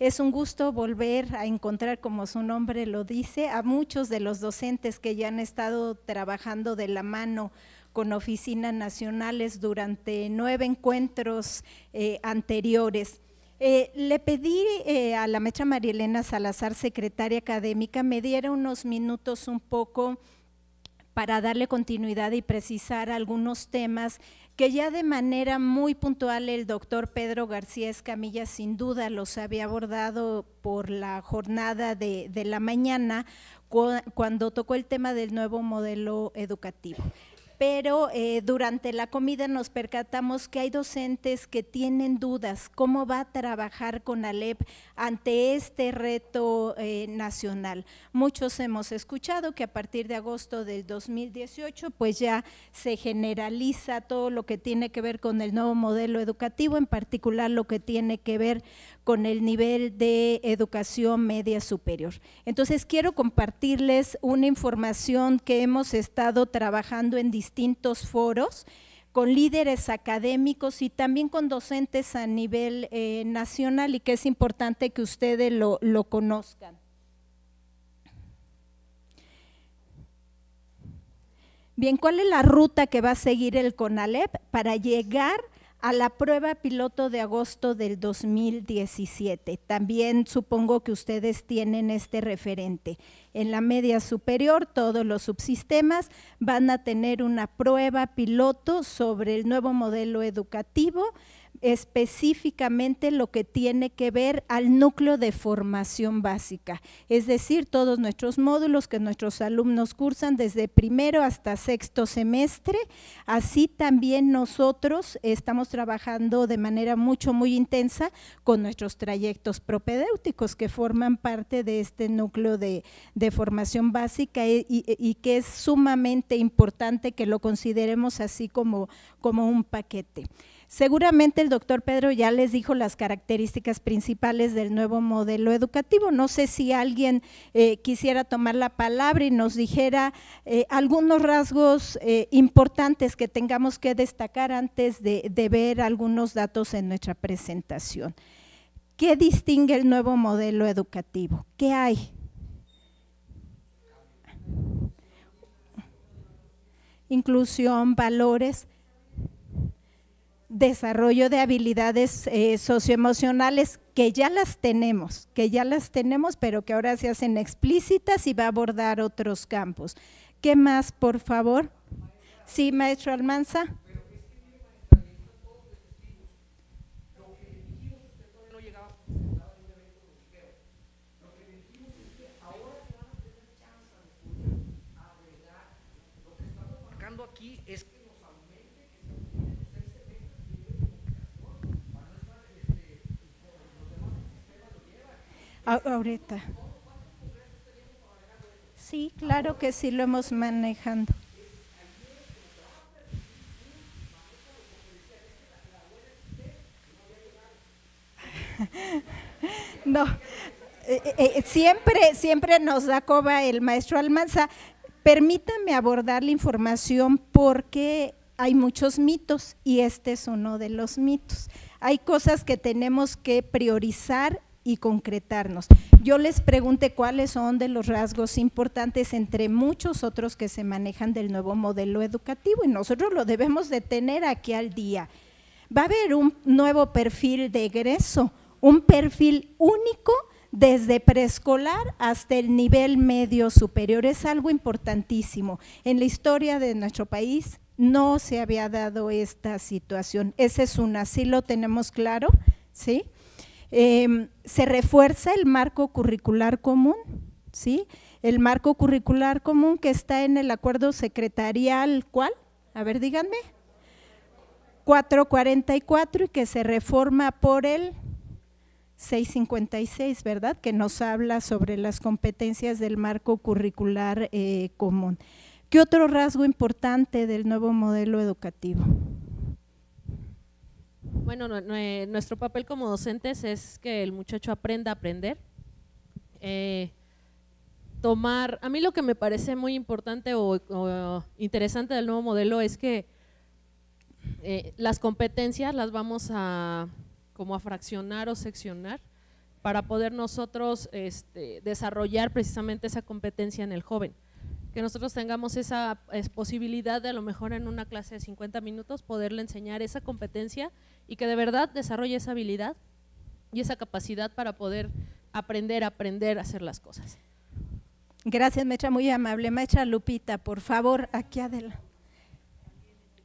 Es un gusto volver a encontrar, como su nombre lo dice, a muchos de los docentes que ya han estado trabajando de la mano con oficinas nacionales durante nueve encuentros eh, anteriores. Eh, le pedí eh, a la maestra María Elena Salazar, secretaria académica, me diera unos minutos un poco para darle continuidad y precisar algunos temas que ya de manera muy puntual el doctor Pedro García Escamilla sin duda los había abordado por la jornada de, de la mañana cuando tocó el tema del nuevo modelo educativo pero eh, durante la comida nos percatamos que hay docentes que tienen dudas, cómo va a trabajar con Alep ante este reto eh, nacional. Muchos hemos escuchado que a partir de agosto del 2018 pues ya se generaliza todo lo que tiene que ver con el nuevo modelo educativo, en particular lo que tiene que ver con el nivel de educación media superior. Entonces quiero compartirles una información que hemos estado trabajando en distintos foros con líderes académicos y también con docentes a nivel eh, nacional y que es importante que ustedes lo, lo conozcan. Bien, ¿cuál es la ruta que va a seguir el CONALEP para llegar a la prueba piloto de agosto del 2017. También supongo que ustedes tienen este referente. En la media superior, todos los subsistemas van a tener una prueba piloto sobre el nuevo modelo educativo específicamente lo que tiene que ver al núcleo de formación básica, es decir, todos nuestros módulos que nuestros alumnos cursan desde primero hasta sexto semestre. Así también nosotros estamos trabajando de manera mucho, muy intensa con nuestros trayectos propedéuticos que forman parte de este núcleo de, formación básica e, y, que es sumamente importante que lo consideremos así como un paquete. Seguramente el doctor Pedro ya les dijo las características principales del nuevo modelo educativo. No sé si alguien eh, quisiera tomar la palabra y nos dijera eh, algunos rasgos eh, importantes que tengamos que destacar antes de, de ver algunos datos en nuestra presentación. ¿Qué distingue el nuevo modelo educativo? ¿Qué hay? Inclusión, valores desarrollo de habilidades eh, socioemocionales que ya las tenemos, que ya las tenemos, pero que ahora se hacen explícitas y va a abordar otros campos. ¿Qué más, por favor? Sí, maestro Almanza. ahorita. Sí, claro que sí lo hemos manejando. No, eh, eh, eh, siempre, siempre nos da coba el maestro Almanza. Permítame abordar la información porque hay muchos mitos y este es uno de los mitos. Hay cosas que tenemos que priorizar y concretarnos. Yo les pregunté cuáles son de los rasgos importantes entre muchos otros que se manejan del nuevo modelo educativo y nosotros lo debemos de tener aquí al día. Va a haber un nuevo perfil de egreso, un perfil único desde preescolar hasta el nivel medio superior. Es algo importantísimo. En la historia de nuestro país no se había dado esta situación. Ese es una, sí lo tenemos claro, ¿sí? Em, se refuerza el marco curricular común, ¿sí? El marco curricular común que está en el acuerdo secretarial, ¿cuál? A ver, díganme. 444 y que se reforma por el 656, ¿verdad? Que nos habla sobre las competencias del marco curricular eh, común. ¿Qué otro rasgo importante del nuevo modelo educativo? Bueno, nuestro papel como docentes es que el muchacho aprenda a aprender. Eh, tomar, a mí lo que me parece muy importante o, interesante del nuevo modelo es que eh, las competencias las vamos a como a fraccionar o seccionar para poder nosotros este, desarrollar precisamente esa competencia en el joven. Que nosotros tengamos esa posibilidad de a lo mejor en una clase de 50 minutos poderle enseñar esa competencia y que de verdad desarrolle esa habilidad y esa capacidad para poder aprender, aprender a hacer las cosas. Gracias, Mecha, muy amable. Mecha Lupita, por favor, aquí adelante.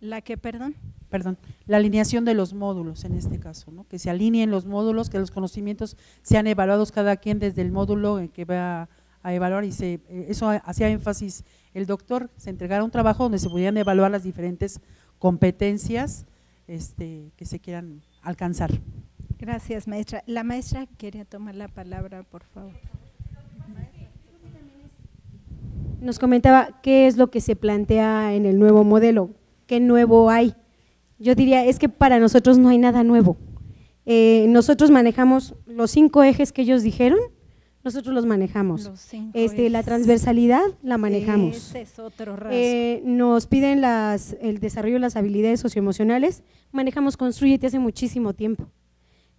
La que, perdón. Perdón, la alineación de los módulos en este caso, ¿no? que se alineen los módulos, que los conocimientos sean evaluados cada quien desde el módulo en que va a, evaluar y se, eh, eso hacía énfasis el doctor, se entregara un trabajo donde se podían evaluar las diferentes competencias, este, que se quieran alcanzar. Gracias, maestra. La maestra quería tomar la palabra, por favor. Nos comentaba qué es lo que se plantea en el nuevo modelo, qué nuevo hay. Yo diría, es que para nosotros no hay nada nuevo. Eh, nosotros manejamos los cinco ejes que ellos dijeron, nosotros los manejamos. este, la transversalidad la manejamos. Eh, nos piden el desarrollo de las habilidades socioemocionales, manejamos Construyete hace muchísimo tiempo.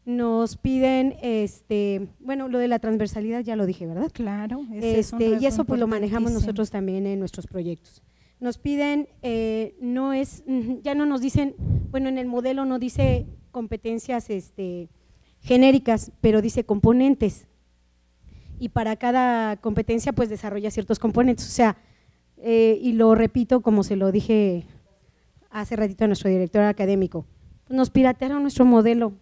Nos piden, este, bueno, lo de la transversalidad ya lo dije, ¿verdad? Claro. Este, y eso pues lo manejamos nosotros también en nuestros proyectos. Nos piden, eh, no es, ya no nos dicen, bueno, en el modelo no dice competencias este, genéricas, pero dice componentes y para cada competencia pues desarrolla ciertos componentes. O sea, eh, y lo repito como se lo dije hace ratito a nuestro director académico, pues, nos piratearon nuestro modelo.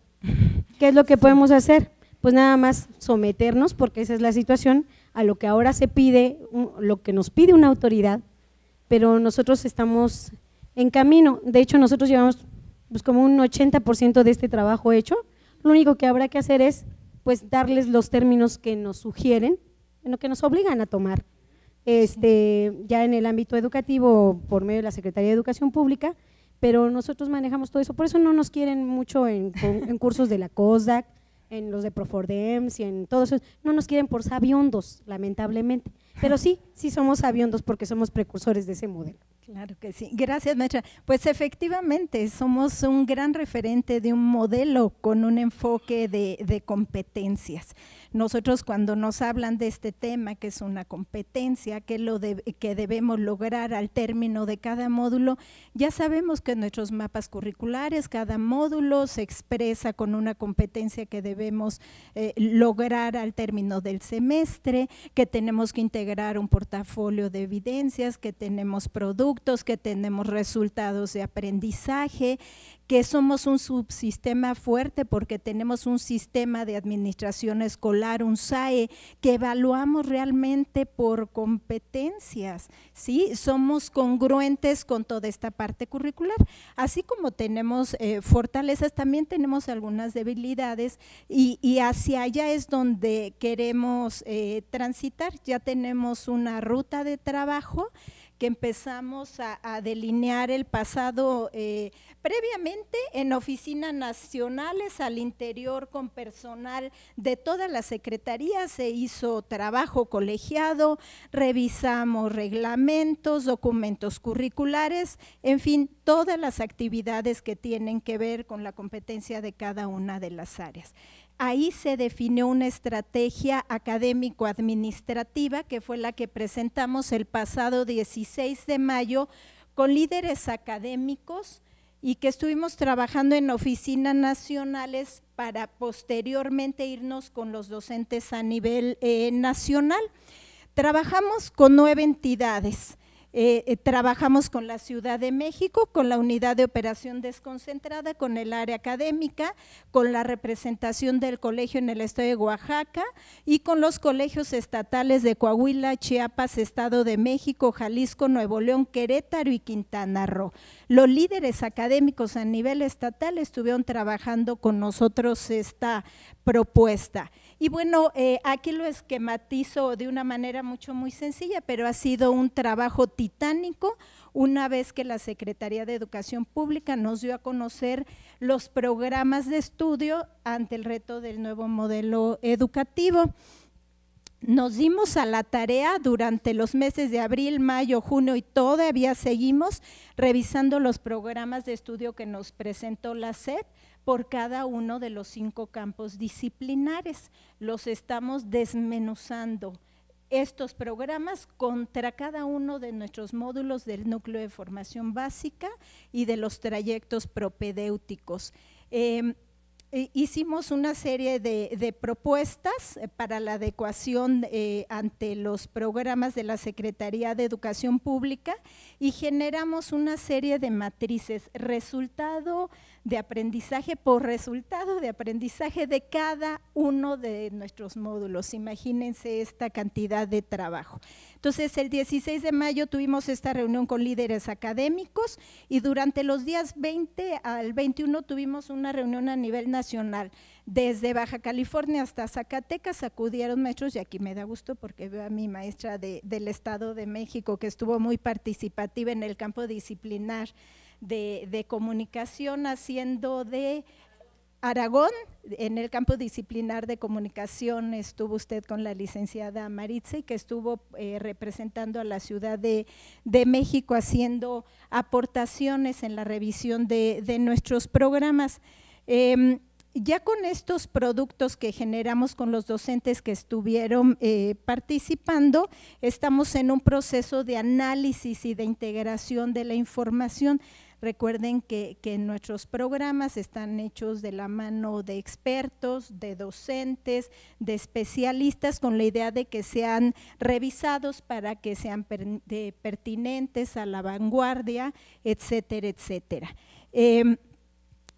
¿Qué es lo que podemos hacer? Pues nada más someternos, porque esa es la situación, a lo que ahora se pide, lo que nos pide una autoridad, pero nosotros estamos en camino. De hecho, nosotros llevamos pues, como un 80% de este trabajo hecho. Lo único que habrá que hacer es pues darles los términos que nos sugieren, bueno, que nos obligan a tomar. Este, ya en el ámbito educativo por medio de la Secretaría de Educación Pública, pero nosotros manejamos todo eso, por eso no nos quieren mucho en, cursos de la COSAC, en los de Profordems y en todos esos, no nos quieren por sabiondos, lamentablemente. Pero sí, sí somos aviondos porque somos precursores de ese modelo. Claro que sí. Gracias, maestra. Pues efectivamente, somos un gran referente de un modelo con un enfoque de, competencias. Nosotros cuando nos hablan de este tema, que es una competencia, que, lo que debemos lograr al término de cada módulo, ya sabemos que nuestros mapas curriculares, cada módulo se expresa con una competencia que debemos eh, lograr al término del semestre, que tenemos que integrar un portafolio de evidencias, que tenemos productos, que tenemos resultados de aprendizaje, que somos un subsistema fuerte porque tenemos un sistema de administración escolar, un SAE, que evaluamos realmente por competencias, ¿sí? Somos congruentes con toda esta parte curricular. Así como tenemos eh, fortalezas, también tenemos algunas debilidades y, hacia allá es donde queremos eh, transitar. Ya tenemos una ruta de trabajo que empezamos a, delinear el pasado eh, previamente en oficinas nacionales al interior con personal de todas las secretarías, se hizo trabajo colegiado, revisamos reglamentos, documentos curriculares, en fin, todas las actividades que tienen que ver con la competencia de cada una de las áreas. Ahí se definió una estrategia académico-administrativa que fue la que presentamos el pasado 16 de mayo con líderes académicos y que estuvimos trabajando en oficinas nacionales para posteriormente irnos con los docentes a nivel eh, nacional. Trabajamos con nueve entidades. Eh, eh, trabajamos con la Ciudad de México, con la unidad de operación desconcentrada, con el área académica, con la representación del colegio en el estado de Oaxaca y con los colegios estatales de Coahuila, Chiapas, Estado de México, Jalisco, Nuevo León, Querétaro y Quintana Roo. Los líderes académicos a nivel estatal estuvieron trabajando con nosotros esta propuesta. Y bueno, eh, aquí lo esquematizo de una manera mucho muy sencilla, pero ha sido un trabajo titánico una vez que la Secretaría de Educación Pública nos dio a conocer los programas de estudio ante el reto del nuevo modelo educativo. Nos dimos a la tarea durante los meses de abril, mayo, junio y todavía seguimos revisando los programas de estudio que nos presentó la SEP por cada uno de los cinco campos disciplinares. Los estamos desmenuzando estos programas contra cada uno de nuestros módulos del núcleo de formación básica y de los trayectos propedéuticos. Em, eh, hicimos una serie de, propuestas eh, para la adecuación eh, ante los programas de la Secretaría de Educación Pública y generamos una serie de matrices, resultado de aprendizaje por resultado de aprendizaje de cada uno de nuestros módulos. Imagínense esta cantidad de trabajo. Entonces, el 16 de mayo tuvimos esta reunión con líderes académicos y durante los días 20 al 21 tuvimos una reunión a nivel nacional. Desde Baja California hasta Zacatecas acudieron maestros y aquí me da gusto porque veo a mi maestra del Estado de México que estuvo muy participativa en el campo disciplinar de, comunicación haciendo de Aragón, en el campo disciplinar de comunicación estuvo usted con la licenciada Maritza y que estuvo eh, representando a la Ciudad de, México haciendo aportaciones en la revisión de, nuestros programas. Em, ya con estos productos que generamos con los docentes que estuvieron eh, participando, estamos en un proceso de análisis y de integración de la información. Recuerden que, nuestros programas están hechos de la mano de expertos, de docentes, de especialistas, con la idea de que sean revisados para que sean pertinentes a la vanguardia, etcétera, etcétera. Em,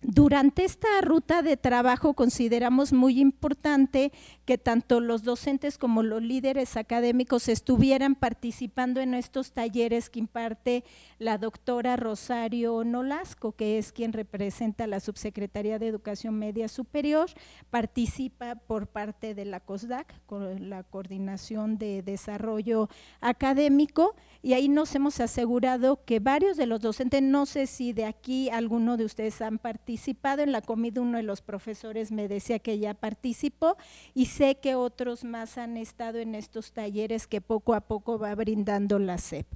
durante esta ruta de trabajo consideramos muy importante que tanto los docentes como los líderes académicos estuvieran participando en estos talleres que imparte la doctora Rosario Nolasco, que es quien representa la Subsecretaría de Educación Media Superior, participa por parte de la COSDAC, con la Coordinación de Desarrollo Académico, y ahí nos hemos asegurado que varios de los docentes, no sé si de aquí alguno de ustedes han participado, en la comida uno de los profesores me decía que ya participó y sé que otros más han estado en estos talleres que poco a poco va brindando la SEP.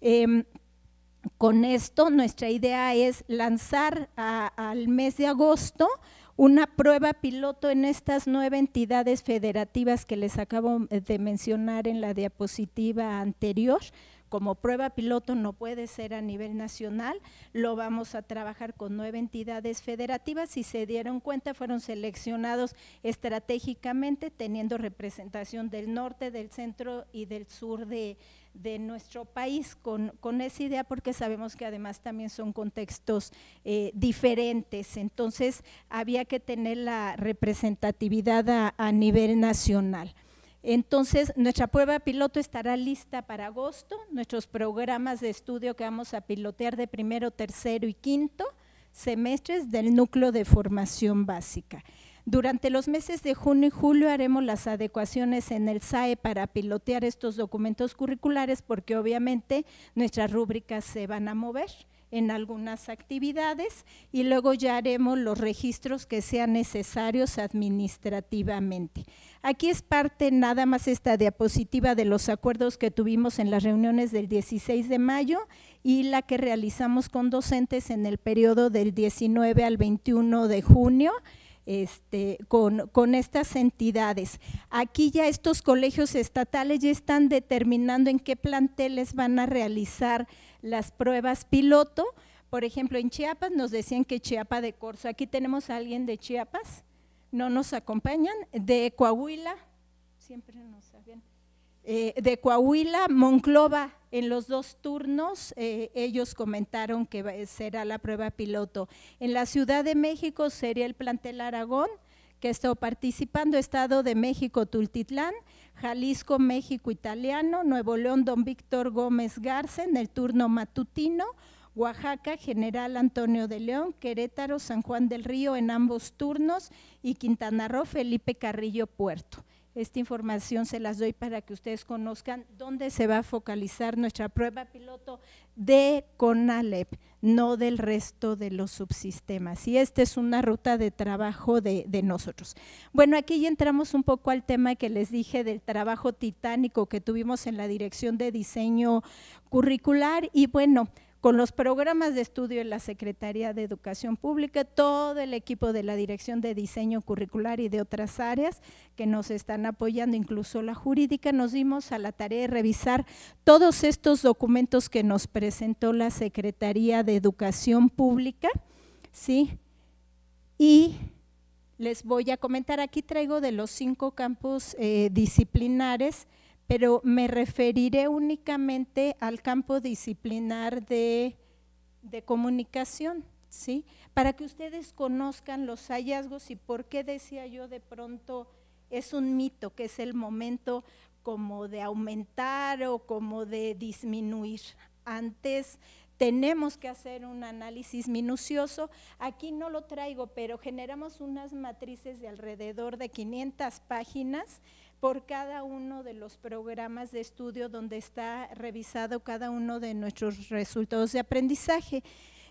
Em, con esto, nuestra idea es lanzar al mes de agosto una prueba piloto en estas nueve entidades federativas que les acabo de mencionar en la diapositiva anterior como prueba piloto no puede ser a nivel nacional, lo vamos a trabajar con nueve entidades federativas. Si se dieron cuenta, fueron seleccionados estratégicamente, teniendo representación del norte, del centro y del sur de, nuestro país con, esa idea porque sabemos que además también son contextos eh, diferentes. Entonces había que tener la representatividad a nivel nacional. Entonces, nuestra prueba piloto estará lista para agosto, nuestros programas de estudio que vamos a pilotear de primero, tercero y quinto semestres del núcleo de formación básica. Durante los meses de junio y julio haremos las adecuaciones en el SAE para pilotear estos documentos curriculares porque obviamente nuestras rúbricas se van a mover en algunas actividades y luego ya haremos los registros que sean necesarios administrativamente. Aquí es parte nada más esta diapositiva de los acuerdos que tuvimos en las reuniones del 16 de mayo y la que realizamos con docentes en el periodo del 19 al 21 de junio. Este, con, con, estas entidades. Aquí ya estos colegios estatales ya están determinando en qué planteles van a realizar las pruebas piloto. Por ejemplo, en Chiapas nos decían que Chiapa de Corso Aquí tenemos a alguien de Chiapas, no nos acompañan, de Coahuila, siempre nos eh, de Coahuila, Monclova, en los dos turnos eh, ellos comentaron que será la prueba piloto. En la Ciudad de México sería el plantel Aragón, que está participando, Estado de México, Tultitlán, Jalisco, México Italiano, Nuevo León, don Víctor Gómez Garza en el turno matutino, Oaxaca, General Antonio de León, Querétaro, San Juan del Río en ambos turnos y Quintana Roo, Felipe Carrillo Puerto. Esta información se las doy para que ustedes conozcan dónde se va a focalizar nuestra prueba piloto de CONALEP no del resto de los subsistemas. Y esta es una ruta de trabajo de, nosotros. Bueno, aquí ya entramos un poco al tema que les dije del trabajo titánico que tuvimos en la dirección de diseño curricular y bueno, con los programas de estudio en la Secretaría de Educación Pública, todo el equipo de la Dirección de Diseño Curricular y de otras áreas que nos están apoyando, incluso la jurídica, nos dimos a la tarea de revisar todos estos documentos que nos presentó la Secretaría de Educación Pública, ¿sí? Y les voy a comentar, aquí traigo de los cinco campos eh, disciplinares, pero me referiré únicamente al campo disciplinar de, comunicación, Para que ustedes conozcan los hallazgos y por qué decía yo de pronto es un mito, que es el momento como de aumentar o como de disminuir. Antes tenemos que hacer un análisis minucioso. Aquí no lo traigo, pero generamos unas matrices de alrededor de 500 páginas por cada uno de los programas de estudio donde está revisado cada uno de nuestros resultados de aprendizaje.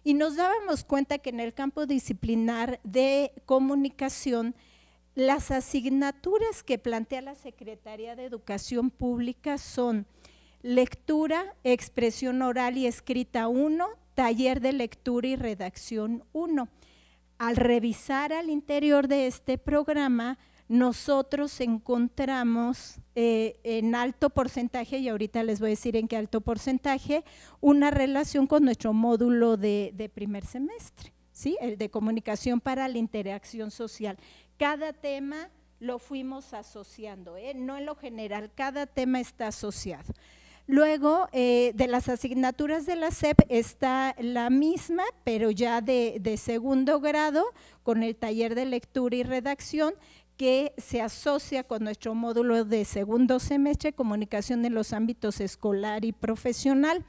Y nos dábamos cuenta que en el campo disciplinar de comunicación, las asignaturas que plantea la Secretaría de Educación Pública son lectura, expresión oral y escrita 1, taller de lectura y redacción 1. Al revisar al interior de este programa, nosotros encontramos eh, en alto porcentaje, y ahorita les voy a decir en qué alto porcentaje, una relación con nuestro módulo de, primer semestre, ¿sí? el de comunicación para la interacción social. Cada tema lo fuimos asociando, ¿eh? no en lo general, cada tema está asociado. Luego, eh, de las asignaturas de la SEP está la misma, pero ya de segundo grado, con el taller de lectura y redacción, que se asocia con nuestro módulo de segundo semestre, comunicación en los ámbitos escolar y profesional.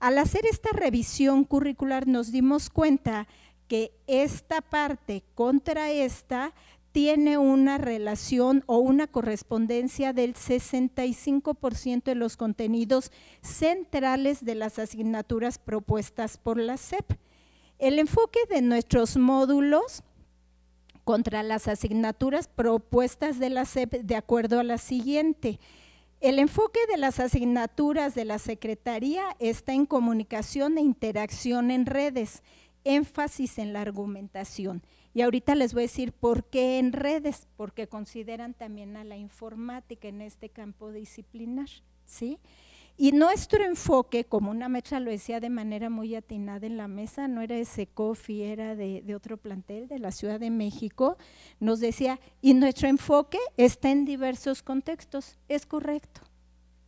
Al hacer esta revisión curricular nos dimos cuenta que esta parte contra esta tiene una relación o una correspondencia del 65% de los contenidos centrales de las asignaturas propuestas por la SEP. El enfoque de nuestros módulos contra las asignaturas propuestas de la de acuerdo a la siguiente. El enfoque de las asignaturas de la Secretaría está en comunicación e interacción en redes, énfasis en la argumentación. Y ahorita les voy a decir por qué en redes, porque consideran también a la informática en este campo disciplinar, ¿sí? Y nuestro enfoque, como una maestra lo decía de manera muy atinada en la mesa, no era ese Secofi, era de, otro plantel de la Ciudad de México, nos decía, y nuestro enfoque está en diversos contextos, es correcto,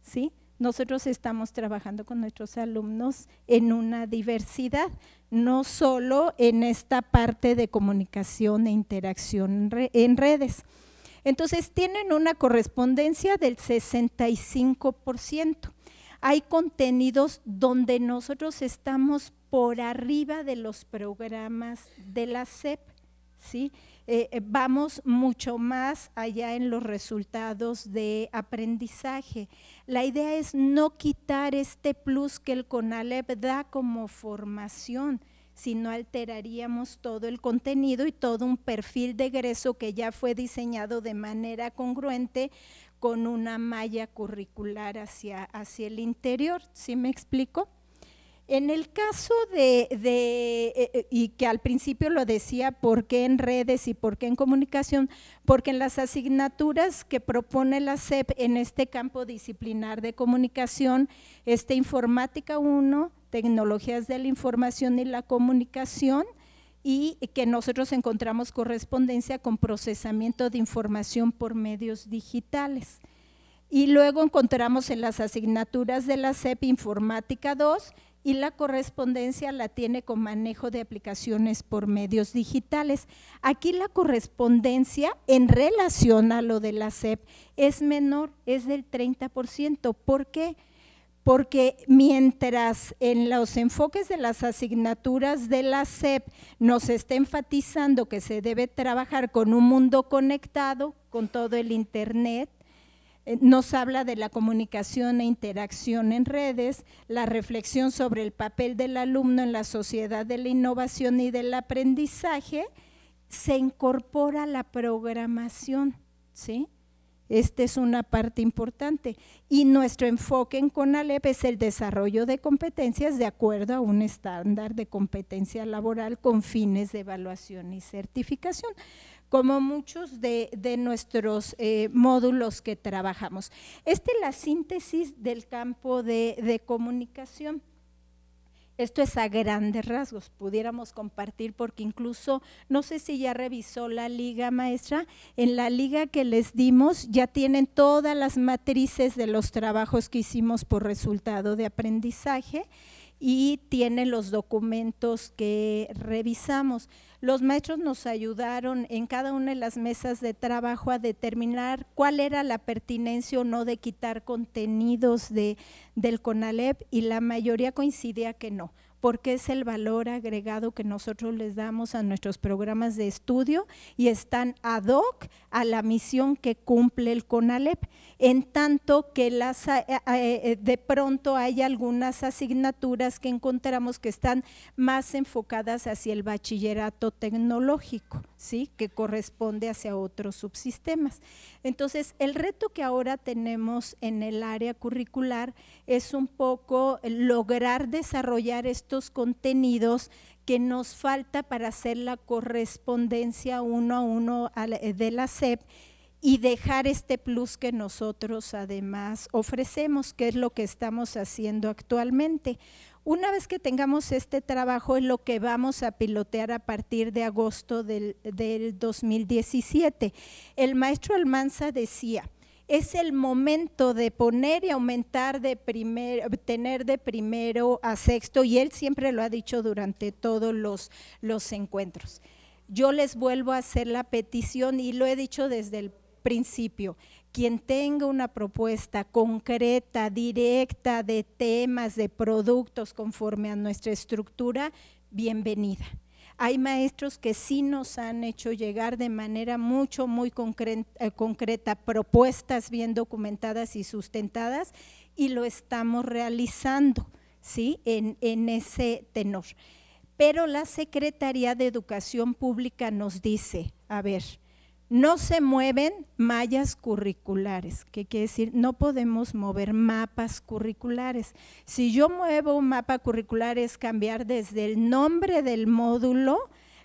¿sí? Nosotros estamos trabajando con nuestros alumnos en una diversidad, no solo en esta parte de comunicación e interacción en redes. Entonces tienen una correspondencia del 65% hay contenidos donde nosotros estamos por arriba de los programas de la SEP, ¿sí? Eh, eh, vamos mucho más allá en los resultados de aprendizaje. La idea es no quitar este plus que el CONALEP da como formación, sino alteraríamos todo el contenido y todo un perfil de egreso que ya fue diseñado de manera congruente con una malla curricular hacia, hacia el interior, ¿sí me explico? En el caso de, eh, eh, y que al principio lo decía, ¿por qué en redes y por qué en comunicación? Porque en las asignaturas que propone la CEP en este campo disciplinar de comunicación, este Informática 1, Tecnologías de la Información y la Comunicación, y que nosotros encontramos correspondencia con procesamiento de información por medios digitales. Y luego encontramos en las asignaturas de la CEP Informática 2 y la correspondencia la tiene con manejo de aplicaciones por medios digitales. Aquí la correspondencia en relación a lo de la SEP es menor, es del 30%. ¿Por qué? Porque porque mientras en los enfoques de las asignaturas de la SEP nos está enfatizando que se debe trabajar con un mundo conectado, con todo el Internet, eh, nos habla de la comunicación e interacción en redes, la reflexión sobre el papel del alumno en la sociedad de la innovación y del aprendizaje, se incorpora la programación, ¿sí? Esta es una parte importante. Y nuestro enfoque en CONALEP es el desarrollo de competencias de acuerdo a un estándar de competencia laboral con fines de evaluación y certificación, como muchos de, nuestros eh, módulos que trabajamos. Esta es la síntesis del campo de comunicación. Esto es a grandes rasgos, pudiéramos compartir porque incluso, no sé si ya revisó la liga maestra, en la liga que les dimos ya tienen todas las matrices de los trabajos que hicimos por resultado de aprendizaje y tienen los documentos que revisamos. Los maestros nos ayudaron en cada una de las mesas de trabajo a determinar cuál era la pertinencia o no de quitar contenidos de, del CONALEP y la mayoría coincidía que no porque es el valor agregado que nosotros les damos a nuestros programas de estudio y están ad hoc a la misión que cumple el CONALEP, en tanto que eh, eh, eh, de pronto hay algunas asignaturas que encontramos que están más enfocadas hacia el bachillerato tecnológico que corresponde hacia otros subsistemas. Entonces, el reto que ahora tenemos en el área curricular es un poco eh, lograr desarrollar estos contenidos que nos falta para hacer la correspondencia uno a uno eh, de la SEP y dejar este plus que nosotros además ofrecemos, que es lo que estamos haciendo actualmente. Una vez que tengamos este trabajo es lo que vamos a pilotear a partir de agosto del, 2017. El maestro Almanza decía, es el momento de poner y aumentar de primer, tener de primero a sexto, y él siempre lo ha dicho durante todos los encuentros. Yo les vuelvo a hacer la petición y lo he dicho desde el principio, quien tenga una propuesta concreta, directa de temas, de productos conforme a nuestra estructura, bienvenida. Hay maestros que sí nos han hecho llegar de manera mucho, muy eh, concreta, propuestas bien documentadas y sustentadas y lo estamos realizando, ¿sí? en ese tenor. Pero la Secretaría de Educación Pública nos dice, a ver, no se mueven mallas curriculares, que quiere decir, no podemos mover mapas curriculares. Si yo muevo un mapa curricular es cambiar desde el nombre del módulo,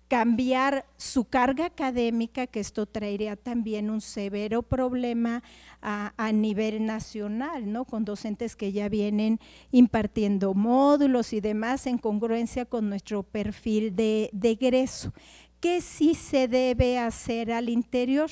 cambiar su carga académica, que esto traería también un severo problema a, nivel nacional, ¿no? con docentes que ya vienen impartiendo módulos y demás en congruencia con nuestro perfil de, de egreso qué sí se debe hacer al interior,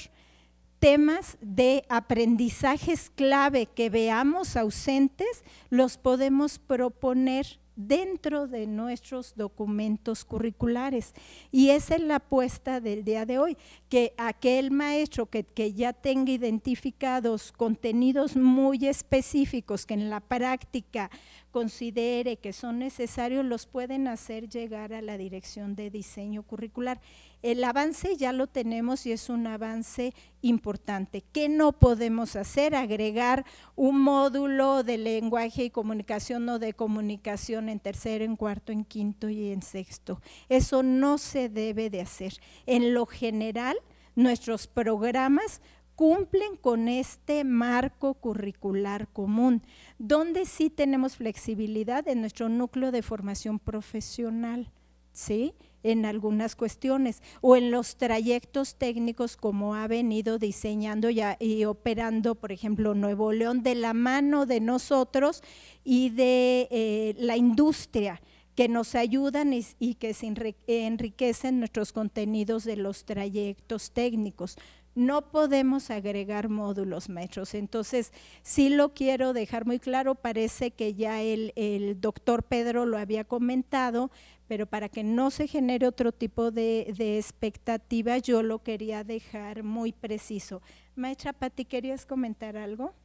temas de aprendizajes clave que veamos ausentes, los podemos proponer dentro de nuestros documentos curriculares. Y esa es la apuesta del día de hoy, que aquel maestro que, que, ya tenga identificados contenidos muy específicos que en la práctica considere que son necesarios, los pueden hacer llegar a la dirección de diseño curricular. El avance ya lo tenemos y es un avance importante. ¿Qué no podemos hacer? Agregar un módulo de lenguaje y comunicación o de comunicación en tercero, en cuarto, en quinto y en sexto. Eso no se debe de hacer. En lo general, nuestros programas cumplen con este marco curricular común, donde sí tenemos flexibilidad en nuestro núcleo de formación profesional, ¿sí? en algunas cuestiones o en los trayectos técnicos como ha venido diseñando y, y operando, por ejemplo, Nuevo León de la mano de nosotros y de eh, la industria que nos ayudan y, que se enriquecen nuestros contenidos de los trayectos técnicos no podemos agregar módulos, maestros. Entonces, sí lo quiero dejar muy claro, parece que ya el, doctor Pedro lo había comentado, pero para que no se genere otro tipo de, de expectativa, yo lo quería dejar muy preciso. Maestra Pati, ¿querías comentar algo?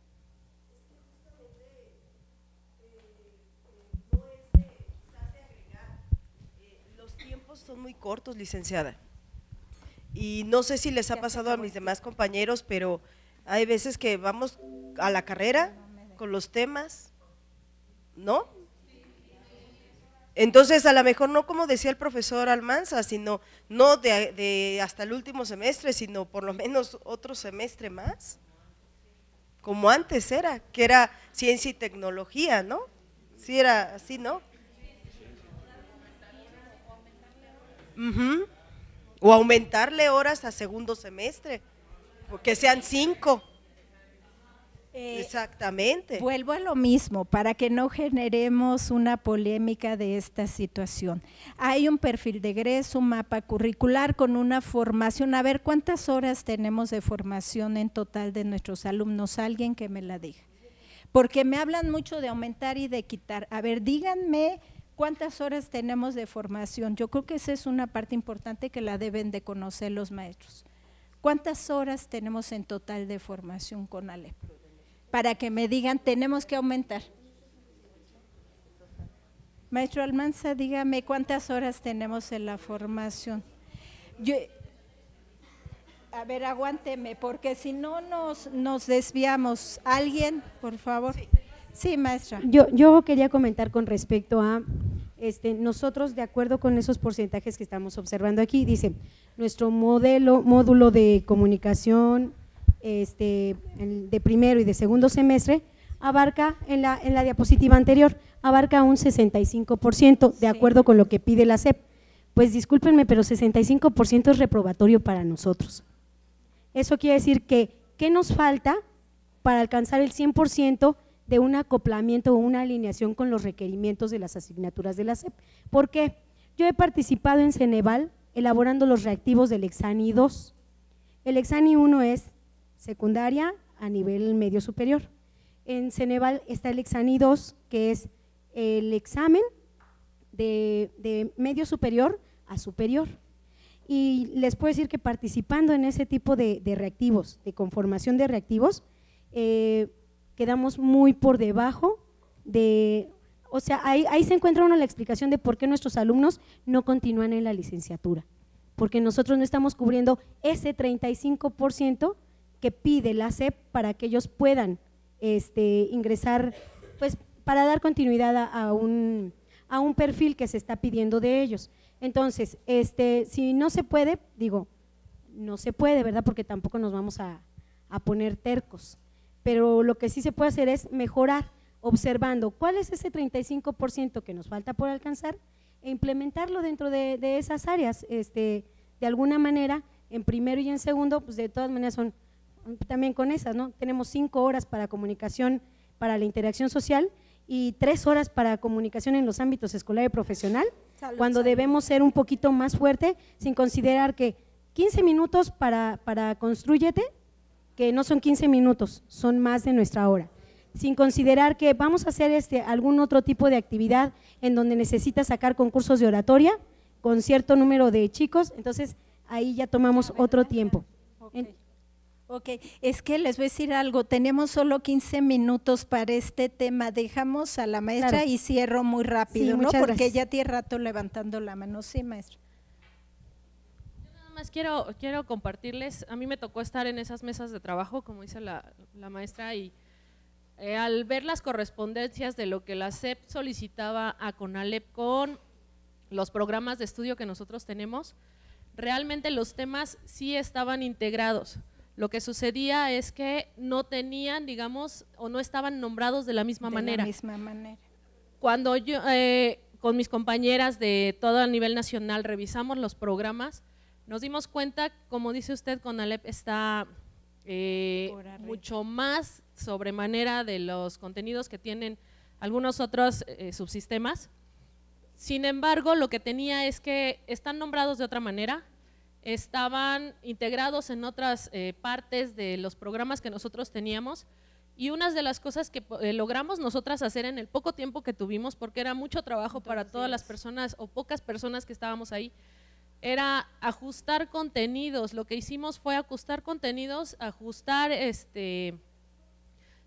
son muy cortos, licenciada. Y no sé si les ha pasado a mis demás compañeros, pero hay veces que vamos a la carrera con los temas, ¿no? Entonces, a lo mejor no como decía el profesor Almanza, sino no de, de, hasta el último semestre, sino por lo menos otro semestre más, como antes era, que era ciencia y tecnología, ¿no? Sí era así, ¿no? O aumentarle horas a segundo semestre, porque sean cinco. Eh, Exactamente. Vuelvo a lo mismo, para que no generemos una polémica de esta situación. Hay un perfil de egreso, un mapa curricular con una formación. A ver, ¿cuántas horas tenemos de formación en total de nuestros alumnos? Alguien que me la diga. Porque me hablan mucho de aumentar y de quitar. A ver, díganme ¿Cuántas horas tenemos de formación? Yo creo que esa es una parte importante que la deben de conocer los maestros. ¿Cuántas horas tenemos en total de formación con Ale? Para que me digan, tenemos que aumentar. Maestro Almanza, dígame cuántas horas tenemos en la formación. Yo, a ver, aguánteme, porque si no nos, nos desviamos. ¿Alguien, por favor? Sí, maestra. Yo, yo quería comentar con respecto a este, nosotros, de acuerdo con esos porcentajes que estamos observando aquí, dice, nuestro modelo, módulo de comunicación este, de primero y de segundo semestre abarca, en la, en la diapositiva anterior, abarca un 65%, de acuerdo con lo que pide la SEP. Pues discúlpenme, pero 65% es reprobatorio para nosotros. Eso quiere decir que, ¿qué nos falta para alcanzar el 100%? de un acoplamiento o una alineación con los requerimientos de las asignaturas de la SEP. ¿Por qué? Yo he participado en Ceneval elaborando los reactivos del Exani 2. El Exani 1 es secundaria a nivel medio superior. En Ceneval está el Exani 2, que es el examen de, medio superior a superior. Y les puedo decir que participando en ese tipo de, de reactivos, de conformación de reactivos, eh, quedamos muy por debajo de, o sea, ahí, ahí se encuentra una la explicación de por qué nuestros alumnos no continúan en la licenciatura, porque nosotros no estamos cubriendo ese 35% que pide la SEP para que ellos puedan este, ingresar, pues para dar continuidad a, un, a un perfil que se está pidiendo de ellos. Entonces, este, si no se puede, digo, no se puede, ¿verdad? Porque tampoco nos vamos a poner tercos pero lo que sí se puede hacer es mejorar observando cuál es ese 35% que nos falta por alcanzar e implementarlo dentro de, esas áreas. Este, de alguna manera, en primero y en segundo, pues de todas maneras son también con esas, ¿no? Tenemos cinco horas para comunicación, para la interacción social y tres horas para comunicación en los ámbitos escolar y profesional, cuando debemos ser un poquito más fuerte, sin considerar que 15 minutos para, para Construyete no son 15 minutos, son más de nuestra hora. Sin considerar que vamos a hacer este, algún otro tipo de actividad en donde necesita sacar concursos de oratoria con cierto número de chicos, entonces ahí ya tomamos otro tiempo. Ok, es que les voy a decir algo, tenemos solo 15 minutos para este tema, dejamos a la maestra y cierro muy rápido, Porque ya tiene rato levantando la mano, sí, maestra más quiero, compartirles, a mí me tocó estar en esas mesas de trabajo, como dice la, maestra, y eh, al ver las correspondencias de lo que la SEP solicitaba a CONALEP con los programas de estudio que nosotros tenemos, realmente los temas sí estaban integrados. Lo que sucedía es que no tenían, digamos, o no estaban nombrados de la misma manera. De la misma manera. Cuando yo, eh, con mis compañeras de todo a nivel nacional revisamos los programas, nos dimos cuenta, como dice usted, con Alep está eh, mucho más sobremanera de los contenidos que tienen algunos otros eh, subsistemas. Sin embargo, lo que tenía es que están nombrados de otra manera, estaban integrados en otras eh, partes de los programas que nosotros teníamos y una de las cosas que logramos nosotras hacer en el poco tiempo que tuvimos, porque era mucho trabajo para todas las personas o pocas personas que estábamos ahí, era ajustar contenidos. Lo que hicimos fue ajustar contenidos, ajustar este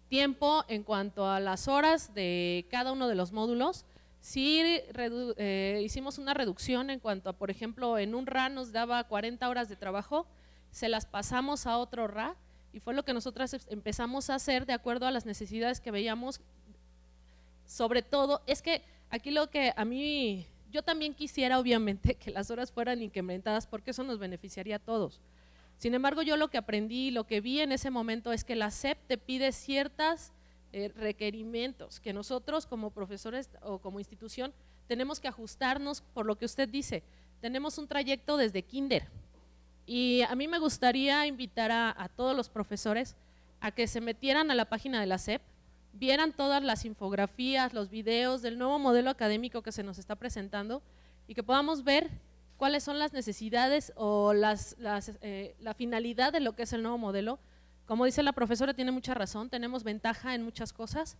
tiempo en cuanto a las horas de cada uno de los módulos. Sí eh, hicimos una reducción en cuanto a, por ejemplo, en un RA nos daba 40 horas de trabajo, se las pasamos a otro RA y fue lo que nosotras em-, empezamos a hacer de acuerdo a las necesidades que veíamos. Sobre todo, es que aquí lo que a mí yo también quisiera, obviamente, que las horas fueran incrementadas porque eso nos beneficiaría a todos. Sin embargo, yo lo que aprendí, lo que vi en ese momento es que la SEP te pide ciertos eh, requerimientos que nosotros como profesores o como institución tenemos que ajustarnos por lo que usted dice. Tenemos un trayecto desde kinder y a mí me gustaría invitar a, a todos los profesores a que se metieran a la página de la SEP, vieran todas las infografías, los videos del nuevo modelo académico que se nos está presentando y que podamos ver cuáles son las necesidades o las, eh, la finalidad de lo que es el nuevo modelo. Como dice la profesora, tiene mucha razón, tenemos ventaja en muchas cosas.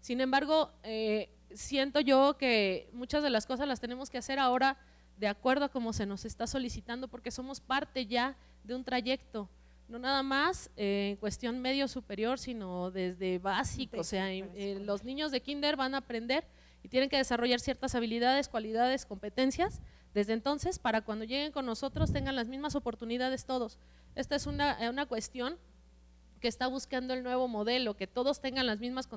Sin embargo, eh, siento yo que muchas de las cosas las tenemos que hacer ahora de acuerdo a cómo se nos está solicitando, porque somos parte ya de un trayecto no nada más eh, en cuestión medio superior, sino desde básico. O sea, eh, los niños de kinder van a aprender y tienen que desarrollar ciertas habilidades, cualidades, competencias desde entonces para cuando lleguen con nosotros tengan las mismas oportunidades todos. Esta es una, eh, cuestión que está buscando el nuevo modelo, que todos tengan las mismas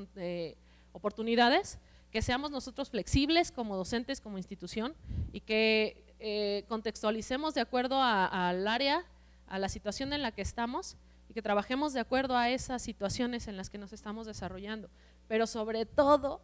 oportunidades, que seamos nosotros flexibles como docentes, como institución y que contextualicemos de acuerdo al área a la situación en la que estamos y que trabajemos de acuerdo a esas situaciones en las que nos estamos desarrollando, pero sobre todo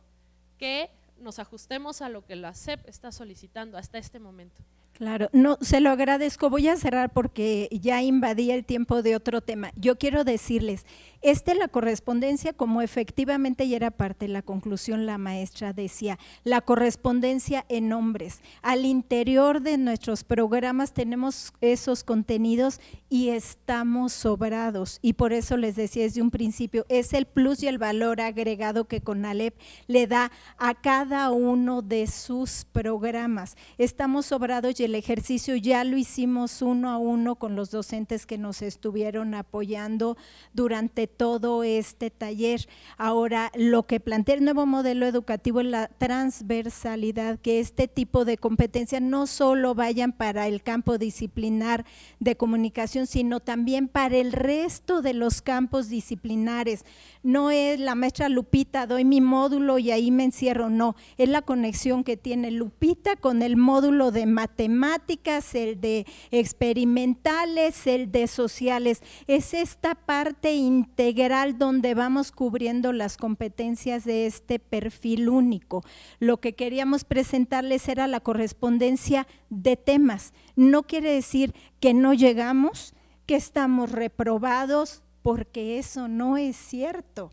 que nos ajustemos a lo que la CEP está solicitando hasta este momento. Claro, no, se lo agradezco. Voy a cerrar porque ya invadí el tiempo de otro tema. Yo quiero decirles, es la correspondencia, como efectivamente ya era parte de la conclusión, la maestra decía, la correspondencia en hombres. Al interior de nuestros programas tenemos esos contenidos y estamos sobrados. Y por eso les decía desde un principio, es el plus y el valor agregado que Conalep le da a cada uno de sus programas. Estamos sobrados y el ejercicio ya lo hicimos uno a uno con los docentes que nos estuvieron apoyando durante todo este taller. Ahora, lo que plantea el nuevo modelo educativo es la transversalidad, que este tipo de competencias no solo vayan para el campo disciplinar de comunicación, sino también para el resto de los campos disciplinares. No es la maestra Lupita, doy mi módulo y ahí me encierro, no, es la conexión que tiene Lupita con el módulo de matemáticas el de experimentales, el de sociales. Es esta parte integral donde vamos cubriendo las competencias de este perfil único. Lo que queríamos presentarles era la correspondencia de temas. No quiere decir que no llegamos, que estamos reprobados, porque eso no es cierto.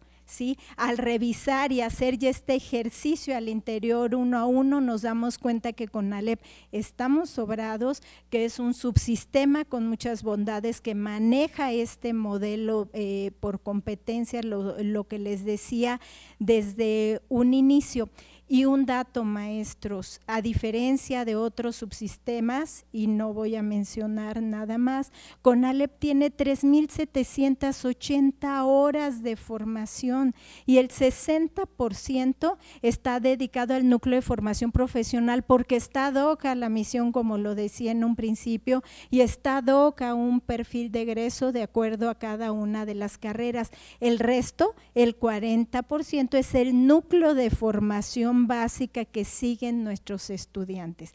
Al revisar y hacer ya este ejercicio al interior uno a uno, nos damos cuenta que con Alep estamos sobrados, que es un subsistema con muchas bondades que maneja este modelo eh, por competencia, lo que les decía desde un inicio. Y un dato, maestros, a diferencia de otros subsistemas, y no voy a mencionar nada más, CONALEP tiene 3.780 horas de formación y el 60% está dedicado al núcleo de formación profesional porque está DOCA la misión, como lo decía en un principio, y está DOCA un perfil de egreso de acuerdo a cada una de las carreras. El resto, el 40%, es el núcleo de formación básica que siguen nuestros estudiantes.